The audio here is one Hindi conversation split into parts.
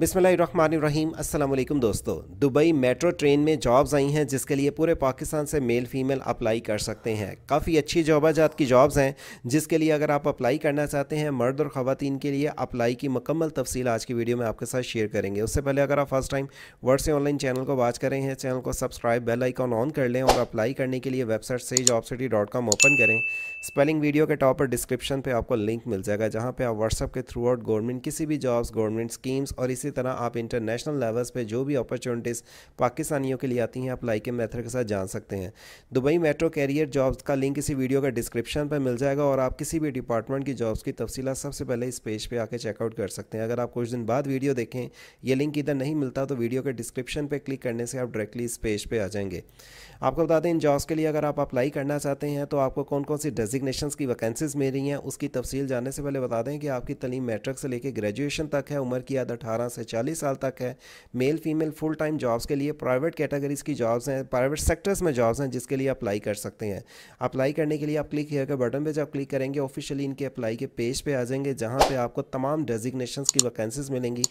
बिसमीम अल्लाम दोस्तों दुबई मेट्रो ट्रेन में जॉब्स आई हैं जिसके लिए पूरे पाकिस्तान से मेल फीमेल अप्लाई कर सकते हैं काफ़ी अच्छी जात की जॉब्स हैं जिसके लिए अगर आप अप्लाई करना चाहते हैं मर्द और ख़वान के लिए अप्लाई की मुकम्मल तफसील आज की वीडियो में आपके साथ शेयर करेंगे उससे पहले अगर आप फर्स्ट टाइम वर्ड से ऑनलाइन चैनल को वाच करें हैं चैनल को सब्सक्राइब बेल आइकॉन ऑन कर लें और अप्लाई करने के लिए वेबसाइट से job city dot com open करें स्पेलिंग वीडियो के टॉप पर डिस्क्रिप्शन पर आपको लिंक मिल जाएगा जहाँ पर आप व्हाट्सअप के थ्रू आउट गवर्नमेंट किसी भी जॉब्स गवर्नमेंट स्कीम्स और इस इसी तरह आप इंटरनेशनल लेवल्स पे जो भी अपॉर्चुनिटीज़ पाकिस्तानियों के लिए आती हैं आप लाइक मेथड के साथ जान सकते हैं दुबई मेट्रो कैरियर जॉब्स का लिंक इसी वीडियो का डिस्क्रिप्शन पर मिल जाएगा और आप किसी भी डिपार्टमेंट की जॉब्स की तफसी सबसे पहले इस पेज पर आकर चेकआउट कर सकते हैं अगर आप कुछ दिन बाद वीडियो देखें यह लिंक इधर नहीं मिलता तो वीडियो के डिस्क्रिप्शन पर क्लिक करने से आप डायरेक्टली इस पेज पर आ जाएंगे आपको बता दें इन जॉब्स के लिए अगर आप अप्लाई करना चाहते हैं तो आपको कौन कौन सी डेजिग्नेशन की वैकेंसीज़ मिल रही हैं उसकी तफसील जानने से पहले बता दें कि आपकी तलीम मैट्रिक से लेकर ग्रेजुएशन तक है उम्र की याद अठारह से चालीस साल तक है male female full time jobs के लिए प्राइवेट कैटेगरीज की जॉब्स हैं प्राइवेट सेक्टर्स में जॉब्स हैं जिसके लिए अप्लाई कर सकते हैं अप्लाई करने के लिए आप क्लिक हेयर के बटन पर जब क्लिक करेंगे ऑफिशियली इनके अप्लाई के पेज पर पे आ जाएंगे जहाँ पर आपको तमाम डेजिग्नेशन की वैकेंसीज मिलेंगी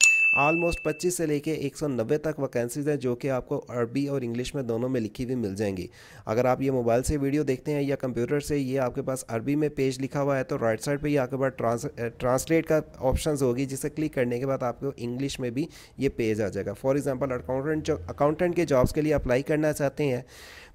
ऑलमोस्ट 25 से लेके 190 तक वैकेंसीज हैं जो कि आपको अरबी और इंग्लिश में दोनों में लिखी हुई मिल जाएंगी अगर आप ये मोबाइल से वीडियो देखते हैं या कंप्यूटर से ये आपके पास अरबी में पेज लिखा हुआ है तो राइट साइड पर ही आपके पास ट्रांस ट्रांसलेट का ऑप्शन होगी जिसे क्लिक करने के बाद आपको इंग्लिश में भी ये पेज आ जाएगा फॉर एग्जाम्पल अकाउंटेंट जो अकाउंटेंट के जॉब्स के लिए अप्लाई करना चाहते हैं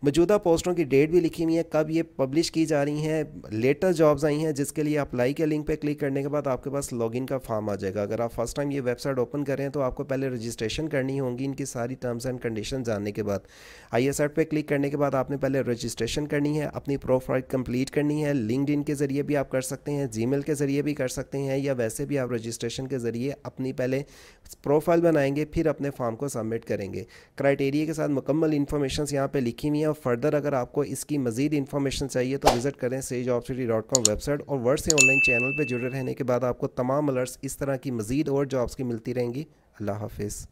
मौजूदा पोस्टों की डेट भी लिखी हुई है कब ये पब्लिश की जा रही हैं लेटेस्ट जॉब्स आई हैं जिसके लिए अप्लाई के लिंक पर क्लिक करने के बाद आपके पास लॉगिन का फॉर्म आ जाएगा अगर आप फर्स्ट टाइम ये वेबसाइट ओपन करें तो आपको पहले रजिस्ट्रेशन करनी होगी इनकी सारी टर्म्स एंड कंडीशन जानने के बाद आई एस पे क्लिक करने के बाद आपने पहले रजिस्ट्रेशन करनी है अपनी प्रोफाइल कंप्लीट करनी है लिंकड के ज़रिए भी आप कर सकते हैं जी के ज़रिए भी कर सकते हैं या वैसे भी आप रजिस्ट्रेशन के ज़रिए अपनी पहले प्रोफाइल बनाएंगे फिर अपने फॉर्म को सबमिट करेंगे क्राइटेरिया के साथ मुकम्मल इन्फॉर्मेशन यहाँ पर लिखी हुई हैं और फर्दर अगर आपको इसकी मजीद इन्फॉर्मेशन चाहिए तो विज़िट करें sage city dot com website और वर्ड से ऑनलाइन चैनल पर जुड़े रहने के बाद आपको तमाम अलर्ट्स इस तरह की मजीद और जॉब्स की मिलती रहेंगी अल्लाह हाफिज़